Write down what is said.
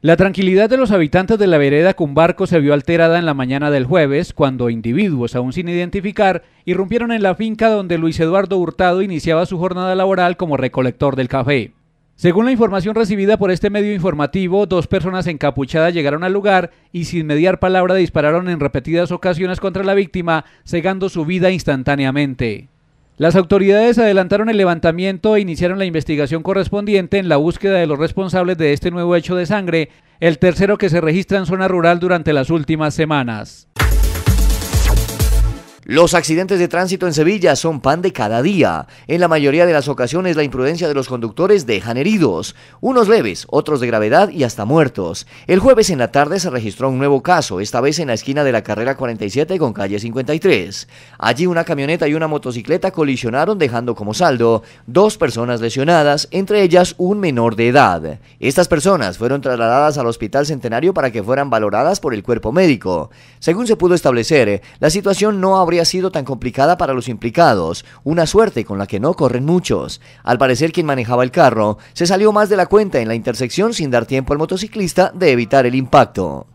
La tranquilidad de los habitantes de la vereda barco se vio alterada en la mañana del jueves cuando individuos aún sin identificar irrumpieron en la finca donde Luis Eduardo Hurtado iniciaba su jornada laboral como recolector del café. Según la información recibida por este medio informativo, dos personas encapuchadas llegaron al lugar y sin mediar palabra dispararon en repetidas ocasiones contra la víctima, cegando su vida instantáneamente. Las autoridades adelantaron el levantamiento e iniciaron la investigación correspondiente en la búsqueda de los responsables de este nuevo hecho de sangre, el tercero que se registra en zona rural durante las últimas semanas. Los accidentes de tránsito en Sevilla son pan de cada día. En la mayoría de las ocasiones la imprudencia de los conductores dejan heridos, unos leves, otros de gravedad y hasta muertos. El jueves en la tarde se registró un nuevo caso, esta vez en la esquina de la carrera 47 con calle 53. Allí una camioneta y una motocicleta colisionaron dejando como saldo dos personas lesionadas, entre ellas un menor de edad. Estas personas fueron trasladadas al Hospital Centenario para que fueran valoradas por el cuerpo médico. Según se pudo establecer, la situación no habría sido tan complicada para los implicados, una suerte con la que no corren muchos. Al parecer quien manejaba el carro se salió más de la cuenta en la intersección sin dar tiempo al motociclista de evitar el impacto.